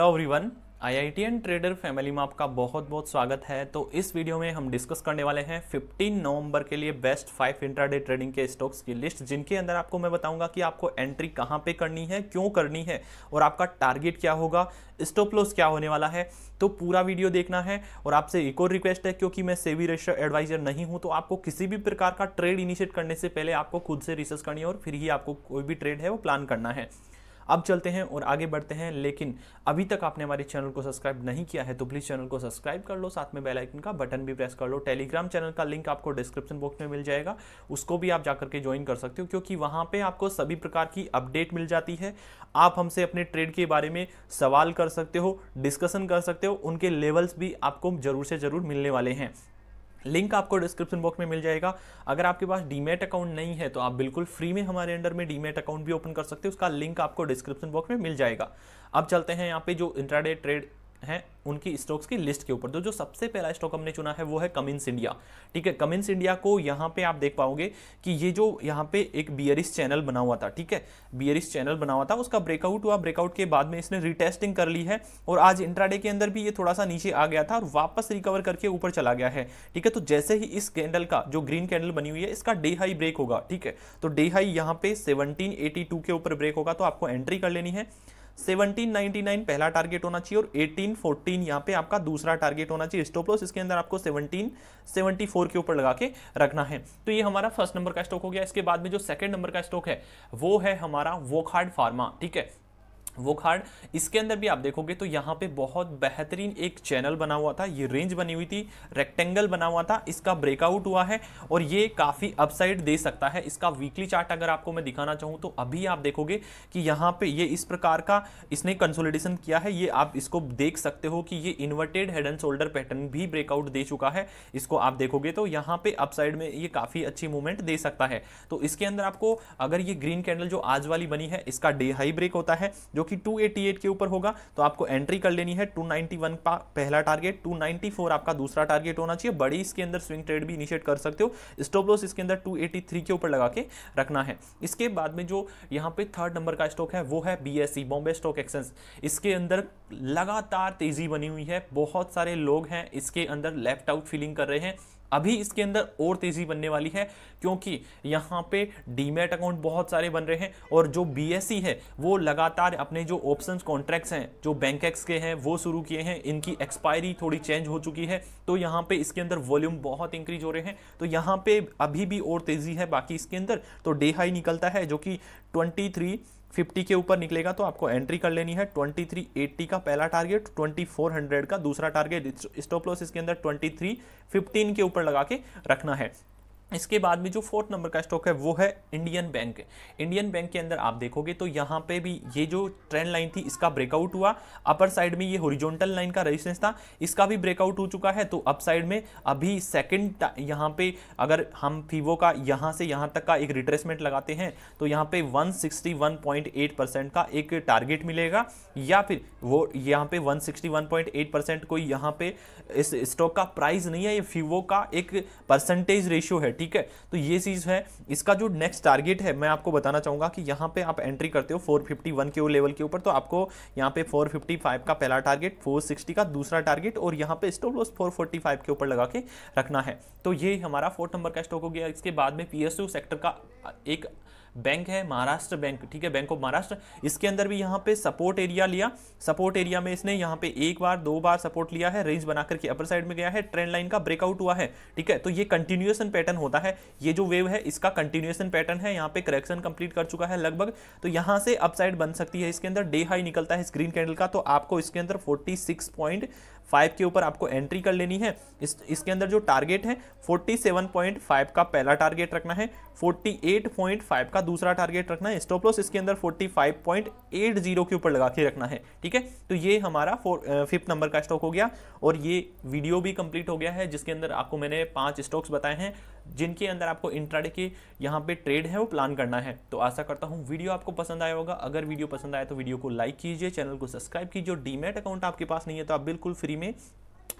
hello everyone and trader family में आपका बहुत बहुत स्वागत है तो इस वीडियो में हम डिस्कस करने वाले हैं 15 नवंबर के लिए बेस्ट फाइव इंट्राडे ट्रेडिंग के स्टॉक्स की लिस्ट जिनके अंदर आपको मैं बताऊंगा कि आपको एंट्री कहां पे करनी है क्यों करनी है और आपका टारगेट क्या होगा स्टॉप लॉस क्या होने वाला है तो पूरा वीडियो देखना है और आपसे एक और रिक्वेस्ट है क्योंकि मैं सेवी रेशियो एडवाइजर नहीं हूं तो आपको किसी भी प्रकार का ट्रेड इनिशिएट करने से पहले आपको खुद से रिसर्च करनी है और फिर ही आपको कोई भी ट्रेड है वो प्लान करना है अब चलते हैं और आगे बढ़ते हैं लेकिन अभी तक आपने हमारे चैनल को सब्सक्राइब नहीं किया है तो प्लीज़ चैनल को सब्सक्राइब कर लो साथ में बेल आइकन का बटन भी प्रेस कर लो टेलीग्राम चैनल का लिंक आपको डिस्क्रिप्शन बॉक्स में मिल जाएगा उसको भी आप जाकर के ज्वाइन कर सकते हो क्योंकि वहाँ पर आपको सभी प्रकार की अपडेट मिल जाती है आप हमसे अपने ट्रेड के बारे में सवाल कर सकते हो डिस्कशन कर सकते हो उनके लेवल्स भी आपको ज़रूर से ज़रूर मिलने वाले हैं लिंक आपको डिस्क्रिप्शन बॉक्स में मिल जाएगा अगर आपके पास डीमेट अकाउंट नहीं है तो आप बिल्कुल फ्री में हमारे अंडर में डीमेट अकाउंट भी ओपन कर सकते हैं उसका लिंक आपको डिस्क्रिप्शन बॉक्स में मिल जाएगा अब चलते हैं यहाँ पे जो इंट्राडे ट्रेड हैं उनकी स्टॉक्स की लिस्ट के ऊपर तो जो सबसे पहला स्टॉक हमने चुना है वो है कमिंस इंडिया ठीक है कमिंस इंडिया को यहाँ पे आप देख पाओगे कि ये जो यहाँ पे एक बियरिस चैनल बना हुआ था ठीक है बियरिस चैनल बना हुआ था उसका ब्रेकआउट हुआ ब्रेकआउट के बाद में इसने रिटेस्टिंग कर ली है और आज इंट्राडे के अंदर भी ये थोड़ा सा नीचे आ गया था और वापस रिकवर करके ऊपर चला गया है ठीक है तो जैसे ही इस कैंडल का जो ग्रीन कैंडल बनी हुई है इसका डे हाई ब्रेक होगा ठीक है तो डे हाई यहाँ पे सेवनटीन के ऊपर ब्रेक होगा तो आपको एंट्री कर लेनी है 1799 पहला टारगेट होना चाहिए और 1814 यहाँ पे आपका दूसरा टारगेट होना चाहिए स्टॉप लॉस इसके अंदर आपको 1774 के ऊपर लगा के रखना है तो ये हमारा फर्स्ट नंबर का स्टॉक हो गया इसके बाद में जो सेकंड नंबर का स्टॉक है वो है हमारा वोखार्ड फार्मा ठीक है वो खाड़ इसके अंदर भी आप देखोगे तो यहाँ पे बहुत बेहतरीन एक चैनल बना हुआ था ये रेंज बनी हुई थी रेक्टेंगल बना हुआ था इसका ब्रेकआउट हुआ है और ये काफ़ी अपसाइड दे सकता है इसका वीकली चार्ट अगर आपको मैं दिखाना चाहूँ तो अभी आप देखोगे कि यहाँ पे ये इस प्रकार का इसने कंसोलिडेशन किया है ये आप इसको देख सकते हो कि ये inverted head and shoulder pattern भी ब्रेकआउट दे चुका है इसको आप देखोगे तो यहाँ पे अपसाइड में ये काफ़ी अच्छी मूवमेंट दे सकता है तो इसके अंदर आपको अगर ये ग्रीन कैंडल जो आज वाली बनी है इसका डे हाई ब्रेक होता है जो कि 288 के ऊपर होगा तो आपको एंट्री कर लेनी है 291 का पहला टारगेट 294 आपका दूसरा टारगेट होना चाहिए बड़ी इसके अंदर स्विंग ट्रेड भी इनिशिएट कर सकते हो स्टॉप लॉस इसके अंदर 283 के ऊपर लगा के रखना है इसके बाद में जो यहाँ पे थर्ड नंबर का स्टॉक है वो है बी बॉम्बे स्टॉक एक्सचेंज इसके अंदर लगातार तेजी बनी हुई है बहुत सारे लोग हैं इसके अंदर लेफ्ट आउट फीलिंग कर रहे हैं अभी इसके अंदर और तेज़ी बनने वाली है क्योंकि यहाँ पे डीमेट अकाउंट बहुत सारे बन रहे हैं और जो बीएससी है वो लगातार अपने जो ऑप्शंस कॉन्ट्रैक्ट्स हैं जो बैंक एक्स के हैं वो शुरू किए हैं इनकी एक्सपायरी थोड़ी चेंज हो चुकी है तो यहाँ पे इसके अंदर वॉल्यूम बहुत इंक्रीज हो रहे हैं तो यहाँ पे अभी भी और तेज़ी है बाकी इसके अंदर तो डे हाई निकलता है जो कि ट्वेंटी 50 के ऊपर निकलेगा तो आपको एंट्री कर लेनी है 2380 का पहला टारगेट 2400 का दूसरा टारगेट स्टॉप लॉस इसके अंदर 2315 के ऊपर लगा के रखना है इसके बाद में जो फोर्थ नंबर का स्टॉक है वो है इंडियन बैंक इंडियन बैंक के अंदर आप देखोगे तो यहाँ पे भी ये जो ट्रेंड लाइन थी इसका ब्रेकआउट हुआ अपर साइड में ये होरिजोनटल लाइन का रेजिस्टेंस था इसका भी ब्रेकआउट हो चुका है तो अप साइड में अभी सेकंड यहाँ पे अगर हम फीवो का यहाँ से यहाँ तक का एक रिट्रेसमेंट लगाते हैं तो यहाँ पे वन परसेंट का एक टारगेट मिलेगा या फिर वो यहाँ पे वन परसेंट कोई यहाँ पे इस स्टॉक का प्राइस नहीं है ये फीवो का एक परसेंटेज रेशियो है ठीक है तो ये चीज़ है इसका जो नेक्स्ट टारगेट है मैं आपको बताना चाहूंगा कि यहां पे आप एंट्री करते हो 451 के लेवल के ऊपर तो आपको यहां पे 455 का पहला टारगेट 460 का दूसरा टारगेट और यहां पे स्टॉप लॉस 445 के ऊपर लगा के रखना है तो ये हमारा फोर्थ नंबर का स्टॉक हो गया इसके बाद में पीएसयू सेक्टर का एक बैंक है महाराष्ट्र बैंक ठीक है बैंक ऑफ महाराष्ट्र इसके अंदर भी यहाँ पे सपोर्ट एरिया लिया सपोर्ट एरिया में इसने यहाँ पे एक बार दो बार सपोर्ट लिया है रेंज बना करके अपर साइड में गया है ट्रेंड लाइन का ब्रेकआउट हुआ है ठीक है तो ये कंटिन्यूएशन पैटर्न होता है ये जो वेव है इसका कंटिन्यूएशन पैटर्न है यहाँ पे करेक्शन कंप्लीट कर चुका है लगभग तो यहाँ से अपसाइड बन सकती है इसके अंदर डे हाई निकलता है स्क्रीन कैंडल का तो आपको इसके अंदर फोर्टी सिक्स पॉइंट फाइव के ऊपर आपको एंट्री कर लेनी है इस इसके अंदर जो टारगेट है फाइव का पहला टारगेट रखना है फाइव का दूसरा टारगेट रखना है स्टॉप लॉस इसके अंदर forty five point eight zero के ऊपर लगा के रखना है ठीक है तो ये हमारा फिफ्थ नंबर का स्टॉक हो गया और ये वीडियो भी कंप्लीट हो गया है जिसके अंदर आपको मैंने पाँच स्टॉक्स बताए हैं जिनके अंदर आपको इंट्राडे की यहाँ पे ट्रेड है वो प्लान करना है तो आशा करता हूँ वीडियो आपको पसंद आया होगा अगर वीडियो पसंद आया तो वीडियो को लाइक कीजिए चैनल को सब्सक्राइब कीजिए और डीमेट अकाउंट आपके पास नहीं है तो आप बिल्कुल फ्री में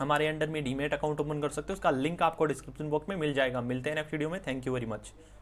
हमारे अंडर में डीमेट अकाउंट ओपन कर सकते हो उसका लिंक आपको डिस्क्रिप्शन बॉक्स में मिल जाएगा मिलते हैं नेक्स्ट वीडियो में थैंक यू वेरी मच